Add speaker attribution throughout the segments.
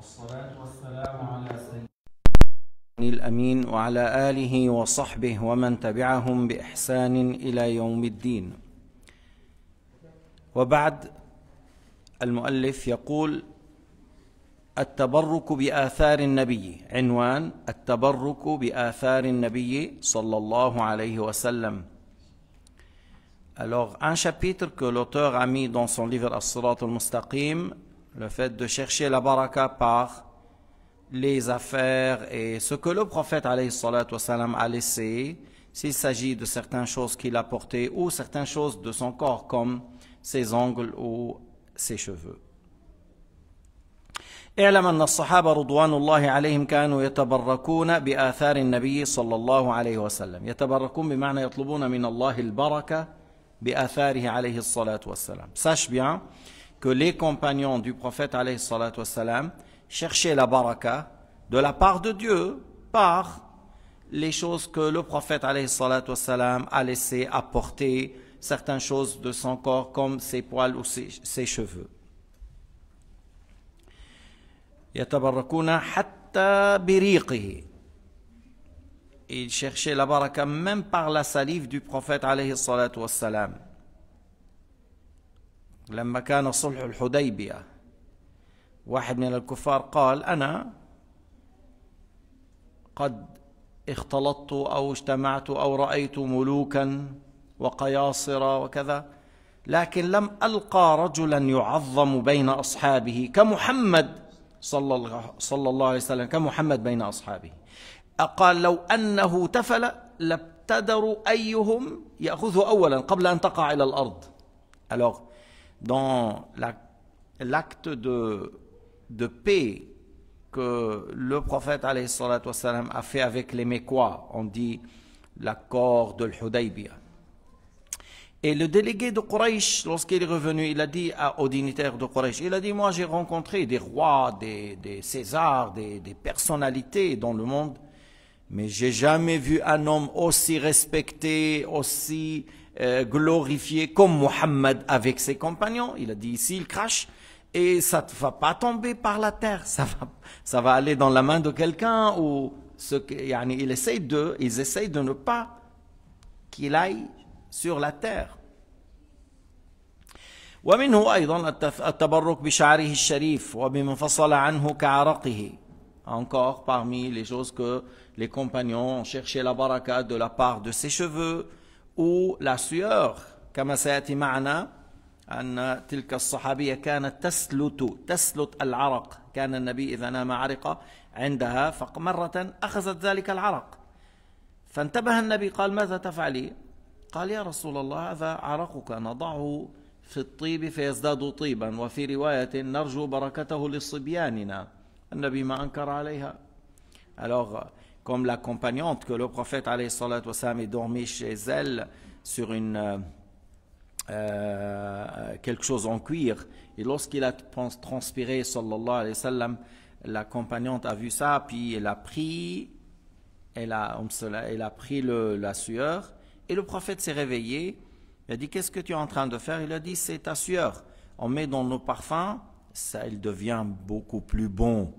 Speaker 1: والصلاة والسلام على سيدنا الأمين وعلى آله وصحبه ومن تبعهم بإحسان إلى يوم الدين وبعد المؤلف يقول التبرك بآثار النبي عنوان التبرك بآثار النبي صلى الله عليه وسلم Alors, un chapitre que l'auteur a mis dans son livre As-Sirat al-Mustaqim, le fait de chercher la baraka par les affaires et ce que le prophète والسلام, a laissé, s'il s'agit de certaines choses qu'il a portées ou certaines choses de son corps comme ses ongles ou ses cheveux. اعلم أن الصحابة رضوان الله عليهم كانوا يتبركون بآثار النبي صلى الله عليه وسلم يتبركون بمعنى يطلبون من الله البركة بآثاره عليه الصلاة والسلام Sache bien que les compagnons du prophète wassalam, cherchaient la baraka de la part de Dieu par les choses que le prophète wassalam, a laissé apporter, certaines choses de son corps comme ses poils ou ses, cheveux. Il cherchait la baraka même par la salive du prophète alayhi salatu wassalam. لما كان صلح الحديبية واحد من الكفار قال أنا قد اختلطت أو اجتمعت أو رأيت ملوكا وقياصرة وكذا لكن لم ألقى رجلا يعظم بين أصحابه كمحمد صلى الله, صلى الله عليه وسلم كمحمد بين أصحابه قال لو أنه تفل لابتدروا أيهم يأخذه أولا قبل أن تقع إلى الأرض dans l'acte de, de, paix que le prophète a fait avec les Mécois, on dit l'accord de l'Hudaybiyah. Et le délégué de Quraysh, lorsqu'il est revenu, il a dit à, aux dignitaires de Quraysh, il a dit, moi j'ai rencontré des rois, des, Césars, des, des, personnalités dans le monde, mais j'ai jamais vu un homme aussi respecté, aussi euh, glorifié comme Muhammad avec ses compagnons. Il a dit ici, il crache et ça ne va pas tomber par la terre. Ça va, ça va aller dans la main de quelqu'un ou ce essaye de, ils essayent de ne pas qu'il aille sur la terre. encore parmi les choses que les compagnons ont cherché la baraka de la part de ses cheveux او لا سيور كما سيأتي معنا أن تلك الصحابية كانت تسلت تسلت العرق كان النبي إذا نام عرق عندها فمرة أخذت ذلك العرق فانتبه النبي قال ماذا تفعلي قال يا رسول الله هذا عرقك نضعه في الطيب فيزداد طيبا وفي رواية نرجو بركته لصبياننا النبي ما أنكر عليها comme l'accompagnante que le prophète est dormi chez elle sur une, euh, euh, quelque chose en cuir. Et lorsqu'il a transpiré, sallallahu alayhi l'accompagnante a vu ça, puis elle a pris, elle a, elle a pris la sueur, et le prophète s'est réveillé. Il a dit Qu'est-ce que tu es en train de faire Il a dit C'est ta sueur. On met dans nos parfums, ça, il devient beaucoup plus bon.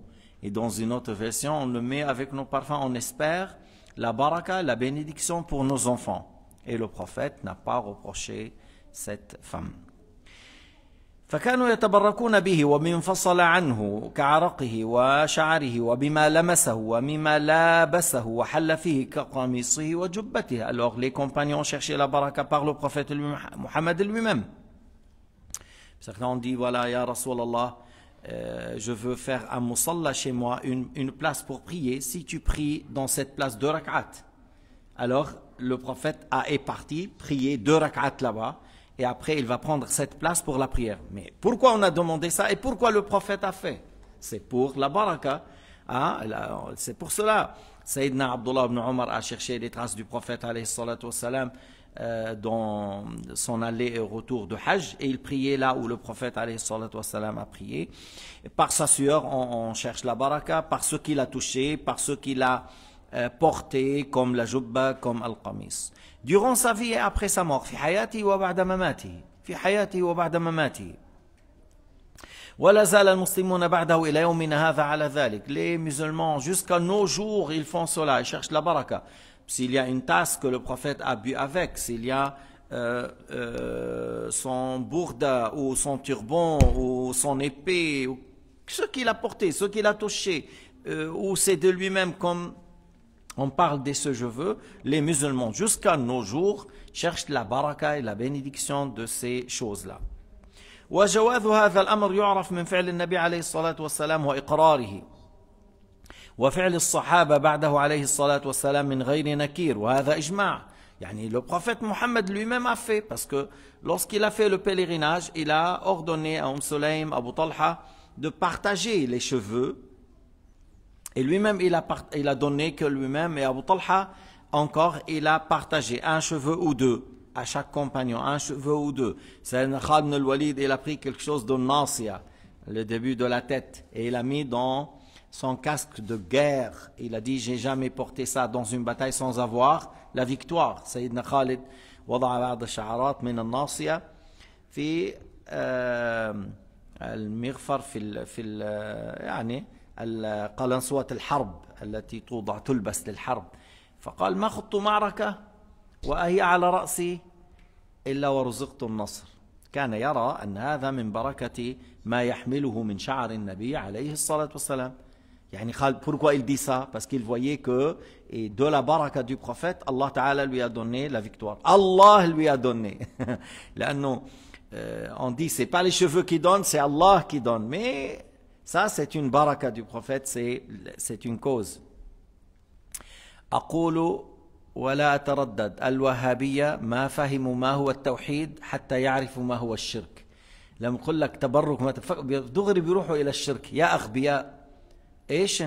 Speaker 1: Et dans une autre version, on le met avec nos parfums, on espère la baraka, la bénédiction pour nos enfants. Et le prophète n'a pas reproché cette femme. alors les compagnons cherchaient la baraka par le prophète Muhammad lui-même certains ont dit voilà ya Rasulallah euh, je veux faire un musalla chez moi, une, place pour prier, si tu pries dans cette place de rak'at. Alors le prophète a est parti prier deux rak'at là-bas et après il va prendre cette place pour la prière. Mais pourquoi on a demandé ça et pourquoi le prophète a fait C'est pour la baraka. Hein? C'est pour cela. Sayyidina Abdullah ibn Omar a cherché les traces du prophète alayhi euh, dans son aller et retour de Hajj et il priait là où le prophète Salam a prié. par sa sueur, on, cherche la baraka, par ce qu'il a touché, par ce qu'il a euh, porté, comme la jubba, comme al-qamis. Durant sa vie et après sa mort, hayati wa ba'da mamati, fi hayati wa ba'da Les musulmans jusqu'à nos jours ils font cela, ils cherchent la baraka s'il y a une tasse que le prophète a bu avec, s'il y a euh, euh, son bourda ou son turban ou son épée, ou ce qu'il a porté, ce qu'il a touché, euh, ou c'est de lui-même comme on parle de ce je veux, les musulmans jusqu'à nos jours cherchent la baraka et la bénédiction de ces choses-là le prophète Mohammed lui-même a fait parce que lorsqu'il a fait le pèlerinage il a ordonné à Umm Sulaim, Abu Talha de partager les cheveux et lui-même il a, il a donné que lui-même et Abu Talha encore il a partagé un cheveu ou deux à chaque compagnon, un cheveu ou deux. walid il a pris quelque chose de nasia, le début de la tête et il a mis dans son casque de guerre. Il a dit J'ai jamais porté ça dans une bataille sans avoir la victoire. Sayyidina Khalid وضع بعض الشعارات من الناصية في المغفر في ال في ال يعني قلنسوة الحرب التي توضع تلبس للحرب فقال ما خضت معركة وأهي على رأسي إلا ورزقت النصر كان يرى أن هذا من بركة ما يحمله من شعر النبي عليه الصلاة والسلام Yani pourquoi il dit ça Parce qu'il voyait que et de la baraka du prophète, Allah Ta'ala lui a donné la victoire. Allah lui a donné. Là, non. Euh, on dit, c'est pas les cheveux qui donnent, c'est Allah qui donne. Mais ça, c'est une baraka du prophète, c'est une cause. أقول ولا أتردد الوهابية ما فهموا ما هو التوحيد حتى يعرفوا ما هو الشرك لما نقول لك تبرك ما دغري بيروحوا إلى الشرك يا أغبياء Ah, je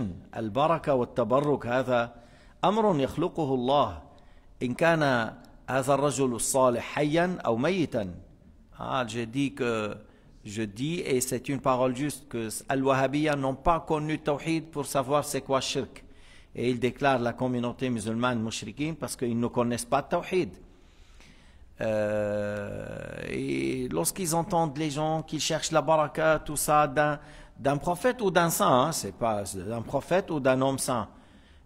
Speaker 1: dis que je dis, et c'est une parole juste, que al wahhabiya n'ont pas connu Tawhid pour savoir c'est quoi shirk. Et ils déclarent la communauté musulmane mushrikin parce qu'ils ne connaissent pas Tawhid. Euh, et lorsqu'ils entendent les gens qui cherchent la baraka, tout ça, d'un prophète ou d'un saint, hein, c'est pas d'un prophète ou d'un homme saint.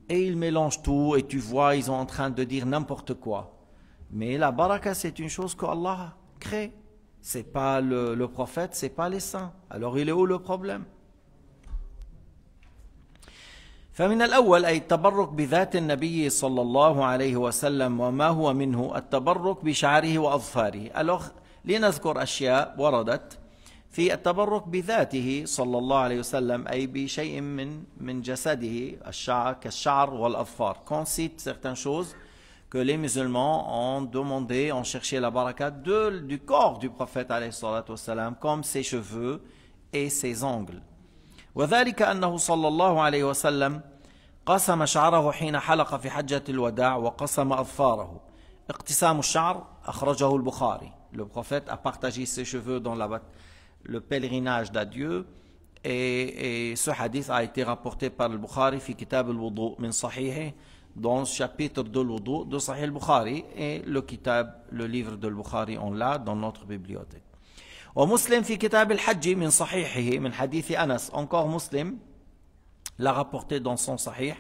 Speaker 1: Et ils mélangent tout et tu vois, ils sont en train de dire n'importe quoi. Mais la baraka, c'est une chose qu'Allah crée. C'est pas le, prophète, c'est pas les saints. Alors il est où le problème فمن الأول أي التبرك بذات النبي صلى في التبرك بذاته صلى الله عليه وسلم أي بشيء من من جسده الشعر كالشعر والأظفار كونسيت cite شوز choses que les musulmans ont demandé, ont cherché la baraka de, du corps du prophète عليه الصلاة والسلام comme ses cheveux et ses ongles وذلك أنه صلى الله عليه وسلم قسم شعره حين حلق في حجة الوداع وقسم أظفاره اقتسام الشعر أخرجه البخاري Le prophète a partagé ses cheveux dans la bataille le pèlerinage d'adieu. Et, ce hadith a été rapporté par le Bukhari fi Kitab al-Wudu min dans le chapitre de l'Udu de Sahih al-Bukhari et le Kitab, le livre de al-Bukhari, on l'a dans notre bibliothèque. fi kitab al الحج min صحيحه min hadith anas, encore musulman, l'a rapporté dans son sahih.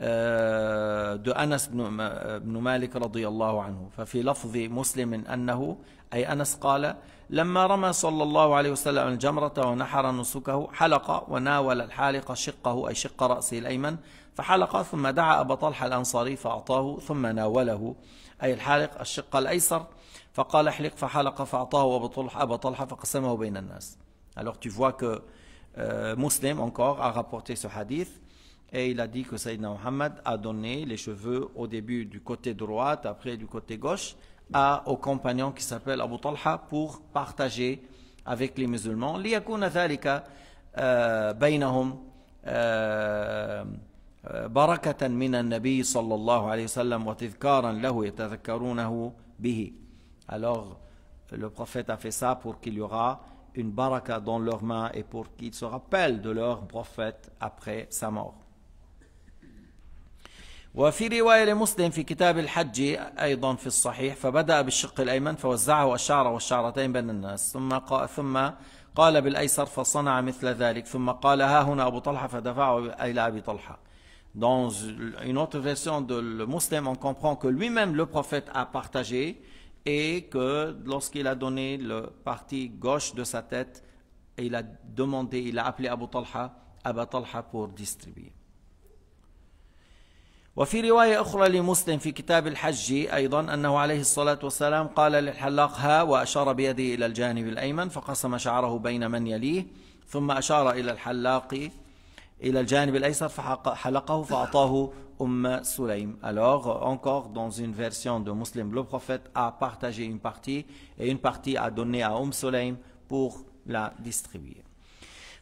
Speaker 1: آه، دو أنس بن مالك رضي الله عنه ففي لفظ مسلم أنه أي أنس قال لما رمى صلى الله عليه وسلم الجمرة ونحر نسكه حلق وناول الحالق شقه أي شق رأسه الأيمن فحلق ثم دعا أبا طلحة الأنصاري فأعطاه ثم ناوله أي الحالق الشق الأيسر فقال احلق فحلق فأعطاه أبا طلحة, طلح فقسمه بين الناس Alors tu vois que euh, Muslim encore a rapporté ce hadith Et il a dit que Sayyidina Muhammad a donné les cheveux au début du côté droit, après du côté gauche, à, au compagnon qui s'appelle Abu Talha pour partager avec les musulmans. Euh, euh, euh, nabi sallallahu alayhi Alors, le prophète a fait ça pour qu'il y aura une baraka dans leurs mains et pour qu'ils se rappellent de leur prophète après sa mort. وفي رواية لمسلم في كتاب الحج أيضا في الصحيح فبدأ بالشق الأيمن فوزعه الشعر والشعرتين بين الناس ثم قال, ثم قال بالأيسر فصنع مثل ذلك ثم قال ها هنا أبو طلحة فدفعه إلى أبي طلحة Dans une autre version de le Muslim, on comprend que lui-même, le prophète, a partagé et que lorsqu'il a donné le parti gauche de sa tête, il a demandé, il a appelé Abu Talha, Abu Talha pour distribuer. وفي رواية أخرى لمسلم في كتاب الحج أيضا أنه عليه الصلاة والسلام قال للحلاق ها وأشار بيده إلى الجانب الأيمن فقسم شعره بين من يليه ثم أشار إلى الحلاق إلى الجانب الأيسر فحلقه فأعطاه أم سليم Alors, encore dans une version de مسلم le prophète a partagé une partie et une partie a donné à Umm Sulaim pour la distribuer.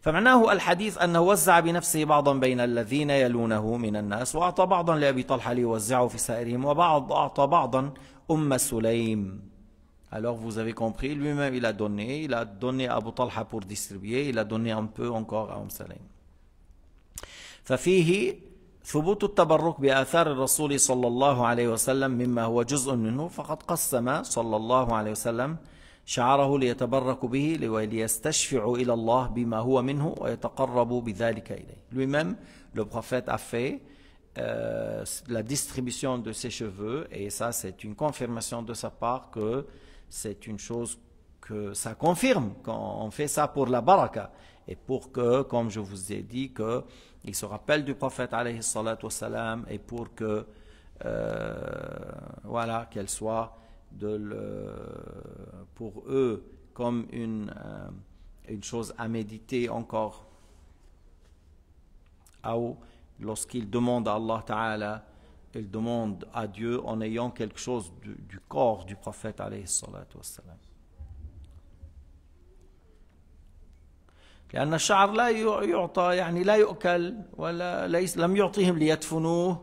Speaker 1: فمعناه الحديث أنه وزع بنفسه بعضا بين الذين يلونه من الناس وأعطى بعضا لأبي طلحة ليوزعه في سائرهم وبعض أعطى بعضا أم سليم Alors vous avez compris, lui-même il a donné, il a donné à Abu Talha pour distribuer, il a donné un peu encore à Umm Salim. ففيه ثبوت التبرك بآثار الرسول صلى الله عليه وسلم مما هو جزء منه فقد قسم صلى الله عليه وسلم Lui-même, le prophète a fait euh, la distribution de ses cheveux et ça c'est une confirmation de sa part que c'est une chose que ça confirme qu'on fait ça pour la baraka et pour que, comme je vous ai dit, que il se rappelle du prophète alayhi et pour que euh, voilà qu'elle soit de le, pour eux comme une, euh, une chose à méditer encore. Lorsqu'ils demandent à Allah Ta'ala, ils demandent à Dieu en ayant quelque chose du, corps du prophète alayhi salatu wassalam. لأن الشعر لا يعطى يعني لا يؤكل ولا ليس لم يعطيهم ليدفنوه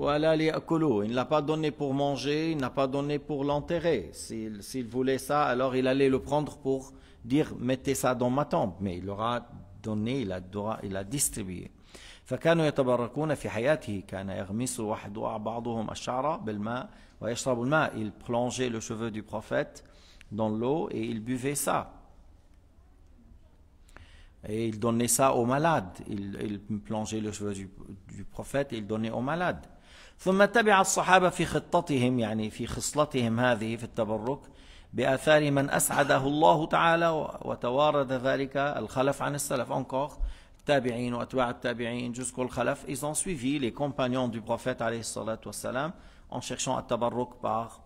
Speaker 1: il ne l'a pas donné pour manger, il n'a pas donné pour l'enterrer. S'il voulait ça, alors il allait le prendre pour dire mettez ça dans ma tombe. Mais il aura donné, il a, il distribué. il plongeait le cheveu du prophète dans l'eau et il buvait ça et il donnait ça aux malades il, plongeait le cheveu du, du prophète et il donnait aux malades ثم تبع الصحابة في خطتهم يعني في خصلتهم هذه في التبرك بآثار من أسعده الله تعالى وتوارد ذلك الخلف عن السلف أنكوخ التابعين وأتباع التابعين جزء الخلف ils ont suivi les compagnons du prophète عليه الصلاة والسلام en cherchant التبرك par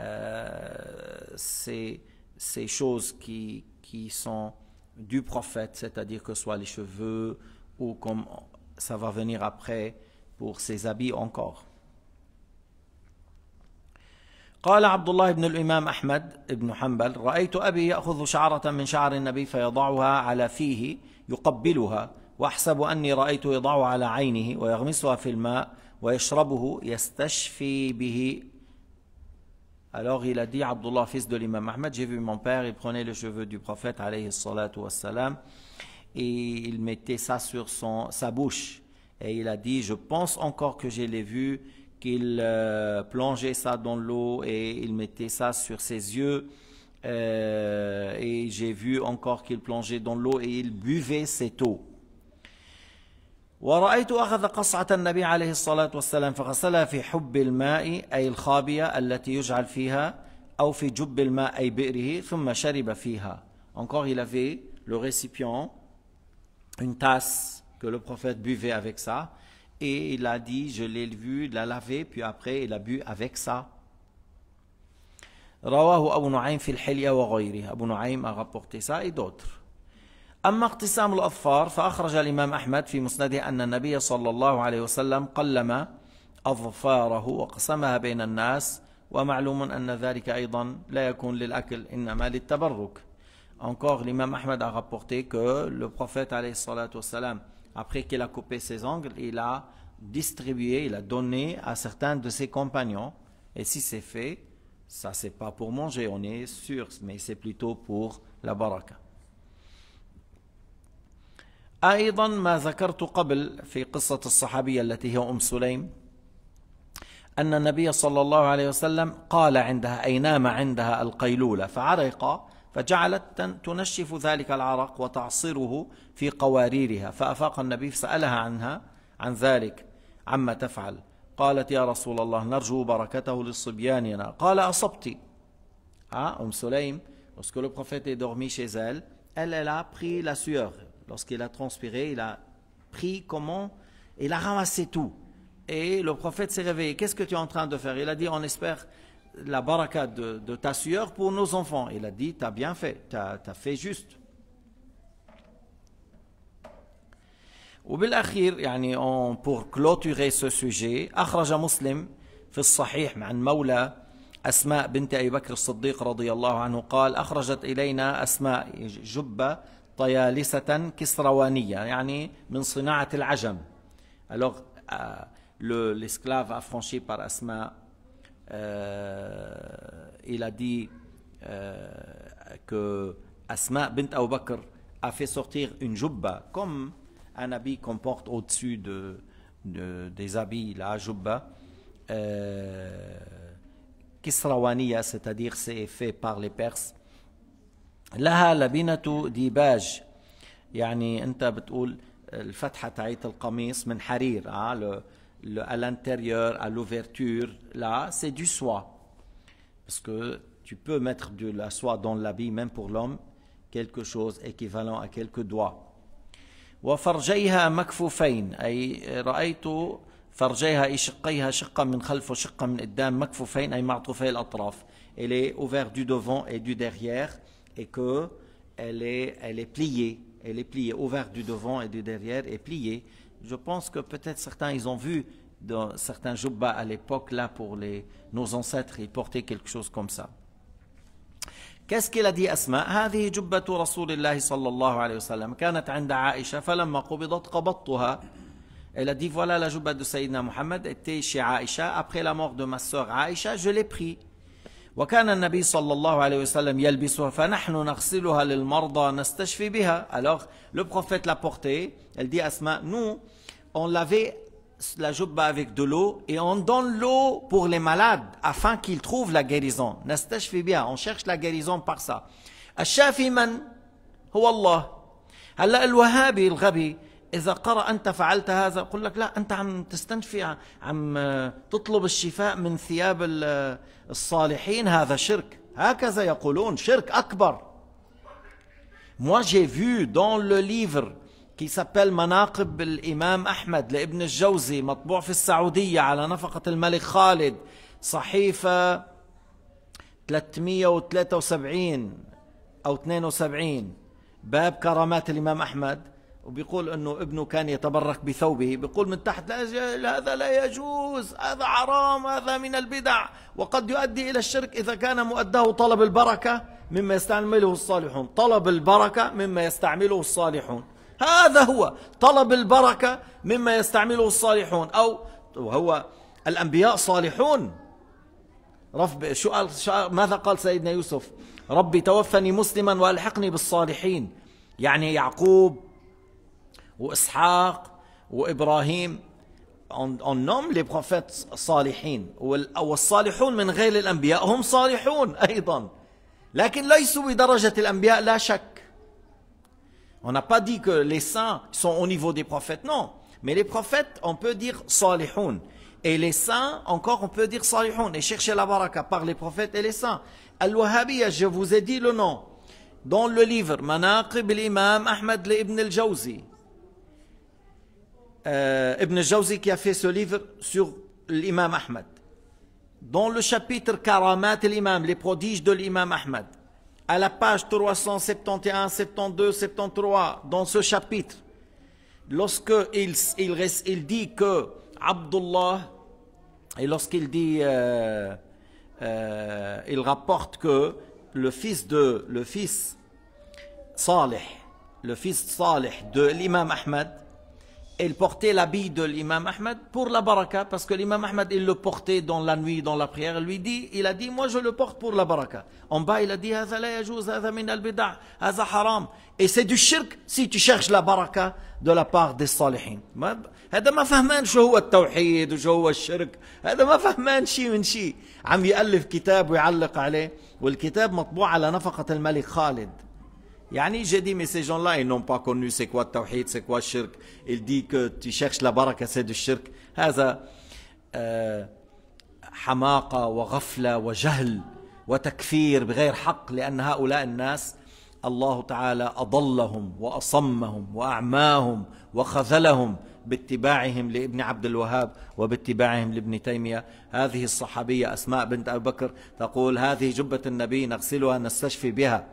Speaker 1: euh, ces, ces choses qui, qui sont du prophète c'est-à-dire que soit les cheveux ou comme ça va venir après pour ses habits encore. قال عبد الله بن الإمام أحمد بن حنبل رأيت أبي يأخذ شعرة من شعر النبي فيضعها على فيه يقبلها وأحسب أني رأيت يضعها على عينه ويغمسها في الماء ويشربه يستشفي به Alors il a dit, Abdullah, fils de l'imam Ahmed, j'ai vu mon père, il prenait les cheveux du prophète, alayhi salatu wassalam, et il mettait ça sur son, sa bouche. Et il a dit, je pense encore que je l'ai vu, qu'il euh, plongeait ça dans l'eau et il mettait ça sur ses yeux. Euh, et j'ai vu encore qu'il plongeait dans l'eau et il buvait cette eau. encore il avait le récipient une tasse que le prophète buvait avec ça. Et il a dit, je l'ai vu, il l'a lavé, puis après il a bu avec ça. رواه أبو نعيم في الحلية وغيره أبو نعيم أغبورتي ساي دوتر أما اقتسام الأظفار فأخرج الإمام أحمد في مسنده أن النبي صلى الله عليه وسلم قلم أظفاره وقسمها بين الناس ومعلوم أن ذلك أيضا لا يكون للأكل إنما للتبرك Encore l'imam Ahmed a rapporté que le prophète عليه الصلاة والسلام après qu'il a coupé ses ongles, il a distribué, il a donné à certains de ses compagnons. Et si c'est fait, ça c'est pas pour manger, on est sûr, mais c'est plutôt pour la baraka. أيضا ما ذكرت قبل في قصة الصحابية التي هي أم سليم أن النبي صلى الله عليه وسلم قال عندها أي نام عندها القيلولة فعرق فجعلت تنشف ذلك العرق وتعصره في قواريرها فأفاق النبي سألها عنها عن ذلك عما تفعل قالت يا رسول الله نرجو بركته لصبياننا قال أصبت Ah, Om Soleim, lorsque le prophète est dormi chez elle, elle, elle a pris la sueur. Lorsqu'il a transpiré, il a pris comment Il a ramassé tout. Et le prophète s'est réveillé. Qu'est-ce que tu es en train de faire Il a dit, on espère la baraka de, de, ta sueur pour nos enfants. Il a dit, tu as bien fait, tu as, as, fait juste. وبالأخير يعني pour clôturer ce sujet, أخرج مسلم في الصحيح عن مولى أسماء بنت أبي بكر الصديق رضي الله عنه قال أخرجت إلينا أسماء جبة طيالسة كسروانية يعني من صناعة العجم. Alors, euh, l'esclave le, affranchi par Asma il a dit euh, que Asma bint Abu Bakr a fait sortir une jubba, comme un habit qu'on porte au-dessus de, de, des habits, la jubba. Euh, Kisrawaniya, c'est-à-dire c'est fait par les Perses. لها لبنة ديباج يعني أنت بتقول الفتحة تاعت القميص من حرير آه à l'intérieur, à l'ouverture, là, c'est du soie. Parce que tu peux mettre de la soie dans l'habit, même pour l'homme, quelque chose équivalent à quelques doigts. وفرجيها مكفوفين أي من خلف من مكفوفين أي elle est ouverte du devant et du derrière et que elle est, elle est pliée elle est pliée ouverte du devant et du derrière et pliée je pense que peut-être certains, ils ont vu dans certains jubbas à l'époque, là, pour nos ancêtres, ils portaient quelque chose comme ça. Qu'est-ce qu'il a dit Asma هذه جبة رسول الله Elle a dit voilà la jubba de Sayyidina Muhammad était chez Aïcha après la mort de ma sœur Aïcha je l'ai pris alors le prophète l'a porté, elle dit Asma nous on lavait la jubba avec de l'eau et on donne l'eau pour les malades afin qu'ils trouvent la guérison on cherche la guérison par ça إذا قرأ أنت فعلت هذا يقول لك لا أنت عم تستنشفي عم تطلب الشفاء من ثياب الصالحين هذا شرك هكذا يقولون شرك أكبر Moi j'ai vu dans le livre qui s'appelle مناقب الإمام أحمد لابن الجوزي مطبوع في السعودية على نفقة الملك خالد صحيفة 373 أو 72 باب كرامات الإمام أحمد وبيقول انه ابنه كان يتبرك بثوبه بيقول من تحت لا هذا لا يجوز هذا حرام هذا من البدع وقد يؤدي الى الشرك اذا كان مؤداه طلب البركه مما يستعمله الصالحون طلب البركه مما يستعمله الصالحون هذا هو طلب البركه مما يستعمله الصالحون او هو الانبياء صالحون رب شو ماذا قال سيدنا يوسف ربي توفني مسلما والحقني بالصالحين يعني يعقوب وإسحاق وإبراهيم on, on nomme les prophètes صالحين والصالحون من غير الأنبياء هم صالحون أيضا لكن ليسوا بدرجة الأنبياء لا شك On n'a pas dit que les saints sont au niveau des prophètes, non. Mais les prophètes, on peut dire salihun. Et les saints, encore, on peut dire salihun. Et chercher la baraka par les prophètes et les saints. Al-Wahhabiya, je vous ai dit le nom. Dans le livre, Manaqib l'imam Ahmed ibn al-Jawzi. Euh, Ibn Jawzi qui a fait ce livre sur l'imam Ahmad. Dans le chapitre Karamat l'imam, les prodiges de l'imam Ahmad, à la page 371, 72, 73, dans ce chapitre, lorsque il, dit que Abdullah, et lorsqu'il dit, euh, euh, il rapporte que le fils de, le fils Saleh, le fils Saleh de l'imam Ahmad, elle portait l'habit de l'imam Ahmed pour la baraka, parce que l'imam Ahmed, il le portait dans la nuit, dans la prière. Il lui dit, il a dit, moi je le porte pour la baraka. En bas, il a dit, haram. Et c'est du shirk si tu cherches la baraka de la part des salihin. هذا ما فهمان شو هو التوحيد وشو هو الشرك هذا ما فهمان شيء من شيء عم يألف كتاب ويعلق عليه والكتاب مطبوع على نفقة الملك خالد يعني j'ai دي مي سي جون لا نون با كونو سي كوا التوحيد, سي كوا الشرك. Il dit que tu cherches la baraka, c'est du shirk. هذا حماقة وغفلة وجهل وتكفير بغير حق لأن هؤلاء الناس الله تعالى أضلهم وأصمهم وأعماهم وخذلهم باتباعهم لابن عبد الوهاب وباتباعهم لابن تيمية هذه الصحابية أسماء بنت أبي بكر تقول هذه جبة النبي نغسلها نستشفي بها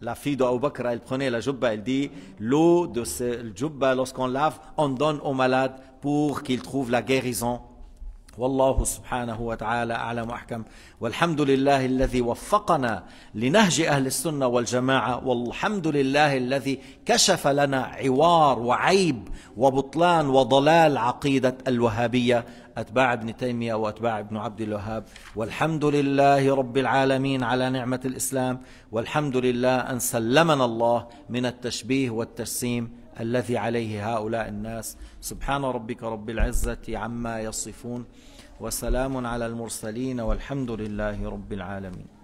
Speaker 1: La fille d'Abu Bakr, elle prenait la jubba, elle dit L'eau de ce jubba, lorsqu'on lave, on donne aux malades pour qu'ils trouvent la guérison. والله سبحانه وتعالى أعلم وأحكم والحمد لله الذي وفقنا لنهج أهل السنة والجماعة والحمد لله الذي كشف لنا عوار وعيب وبطلان وضلال عقيدة الوهابية أتباع ابن تيمية وأتباع ابن عبد الوهاب والحمد لله رب العالمين على نعمة الإسلام والحمد لله أن سلمنا الله من التشبيه والتجسيم الذي عليه هؤلاء الناس سبحان ربك رب العزة عما يصفون وسلام على المرسلين والحمد لله رب العالمين